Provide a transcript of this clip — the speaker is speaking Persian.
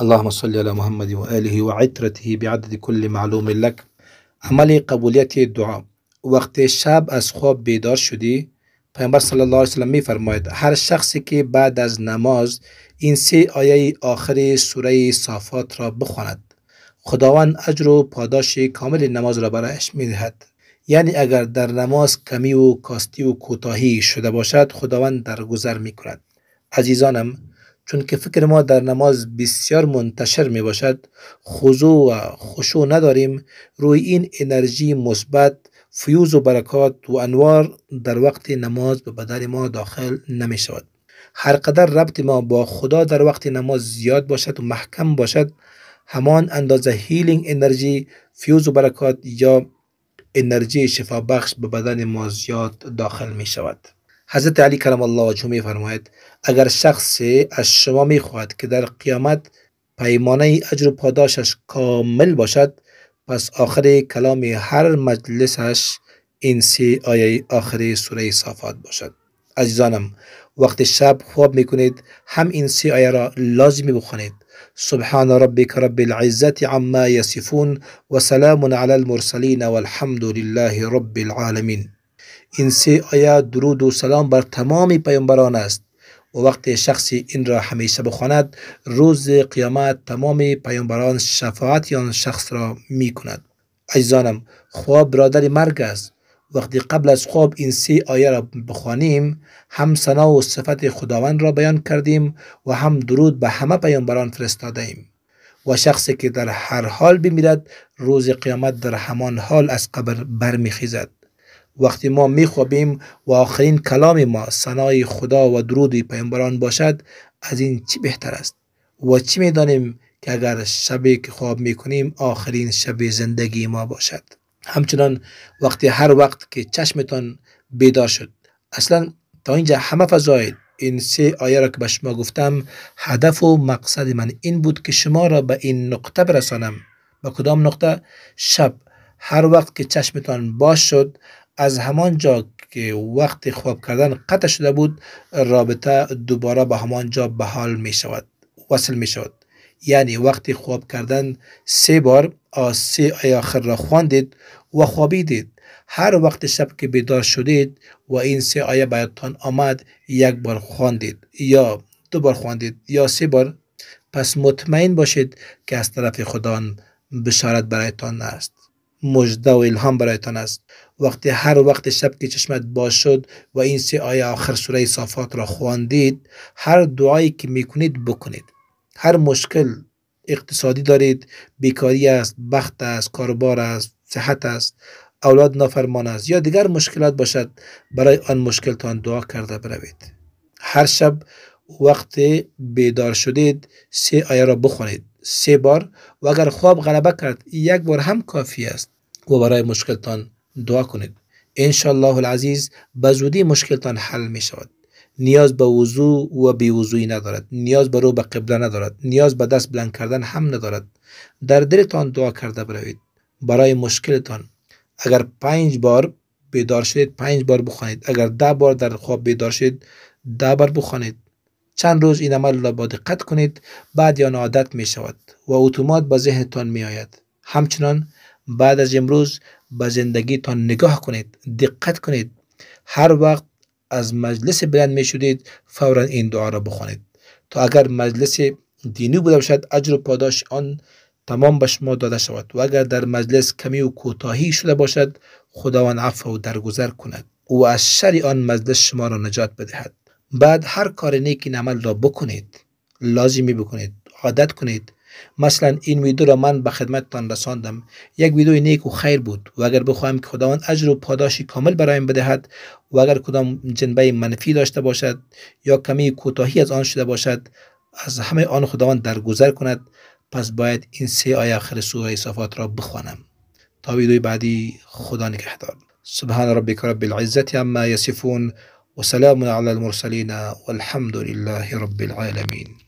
اللهم صل علی محمد و آله و عطرته بعدد کل معلوم لک عمل قبولیت دعا وقت شب از خواب بیدار شدی پیامبر صلی الله علیه وسلم می فرماید هر شخصی که بعد از نماز این سه آیه آخر سوره صافات را بخواند خداوند اجر و پاداش کامل نماز را برایش می دهد یعنی اگر در نماز کمی و کاستی و کوتاهی شده باشد خداوند در می کند عزیزانم چون که فکر ما در نماز بسیار منتشر می باشد خضوع و خشوع نداریم روی این انرژی مثبت فیوز و برکات و انوار در وقت نماز به بدن ما داخل نمی شود هر قدر ربط ما با خدا در وقت نماز زیاد باشد و محکم باشد همان اندازه هیلینگ انرژی فیوز و برکات یا انرژی شفا بخش به بدن ما زیاد داخل می شود حضرت علی کرم الله وجهو می فرماید اگر شخص از شما می خواهد که در قیامت پیمانه اجر و پاداشش کامل باشد پس آخر کلام هر مجلسش این سی آیه آخر سوره صافات باشد عزیزانم وقت شب خواب میکنید هم این سی آیه را لازمی بخوانید سبحان ربک رب العزت عما یصفون و سلام علی المرسلین والحمد لله رب العالمین این سه آیه درود و سلام بر تمام پیامبران است و وقتی شخصی این را همیشه بخواند روز قیامت تمام پیامبران شفاعت آن شخص را می کند عزیزانم خواب برادر مرگ است وقتی قبل از خواب این سه آیه را بخوانیم هم سنا و صفت خداوند را بیان کردیم و هم درود به همه پیامبران فرستاده ایم و شخصی که در هر حال بمیرد روز قیامت در همان حال از قبر برمیخیزد وقتی ما میخوابیم و آخرین کلام ما سنای خدا و درود پیامبران باشد از این چی بهتر است و چی میدانیم که اگر شبی که خواب میکنیم آخرین شب زندگی ما باشد همچنان وقتی هر وقت که چشمتان بیدار شد اصلا تا اینجا همه فضایل این سه آیه را که به شما گفتم هدف و مقصد من این بود که شما را به این نقطه برسانم به کدام نقطه شب هر وقت که چشمتان باز شد از همان جا که وقت خواب کردن قطع شده بود رابطه دوباره به همان جا به حال می شود وصل می شود یعنی وقت خواب کردن سه بار سه آخر را خواندید و خوابیدید هر وقت شب که بیدار شدید و این سه آیه تان آمد یک بار خواندید یا دو بار خواندید یا سه بار پس مطمئن باشید که از طرف خدا بشارت برایتان است مجده و الهام برایتان است وقتی هر وقت شب که چشمت باز شد و این سه آیه آخر سوره صافات را خواندید هر دعایی که میکنید بکنید هر مشکل اقتصادی دارید بیکاری است بخت است کاربار است صحت است اولاد نافرمان است یا دیگر مشکلات باشد برای آن مشکلتان دعا کرده بروید هر شب وقت بیدار شدید سه آیه را بخونید سه بار و اگر خواب غلبه کرد یک بار هم کافی است و برای مشکلتان دعا کنید الله العزیز به زودی مشکلتان حل می شود نیاز به وضو و بی ندارد نیاز به رو به قبله ندارد نیاز به دست بلند کردن هم ندارد در دلتان دعا کرده بروید برای مشکلتان اگر پنج بار بیدار شدید پنج بار بخوانید اگر ده بار در خواب بیدار شدید ده بار بخوانید چند روز این عمل را با دقت کنید بعد یا عادت می شود و اتومات به ذهنتان می آید همچنان بعد از امروز به زندگیتان نگاه کنید دقت کنید هر وقت از مجلس بلند می شدید فورا این دعا را بخوانید تا اگر مجلس دینی بوده باشد اجر و پاداش آن تمام به شما داده شود و اگر در مجلس کمی و کوتاهی شده باشد خداوند عفو و درگذر کند او از شر آن مجلس شما را نجات بدهد بعد هر کار نیکی عمل را بکنید لازمی بکنید عادت کنید مثلا این ویدیو را من به خدمتتان رساندم یک ویدیو نیک و خیر بود و اگر بخواهم که خداوند اجر و پاداشی کامل برایم بدهد و اگر کدام جنبه منفی داشته باشد یا کمی کوتاهی از آن شده باشد از همه آن خداوند درگذر کند پس باید این سه آیه آخر سوره صفات را بخوانم تا ویدیوی بعدی خدا نگهدار سبحان ربک رب اما عما یصفون سلام علی المرسلین والحمد لله رب العالمین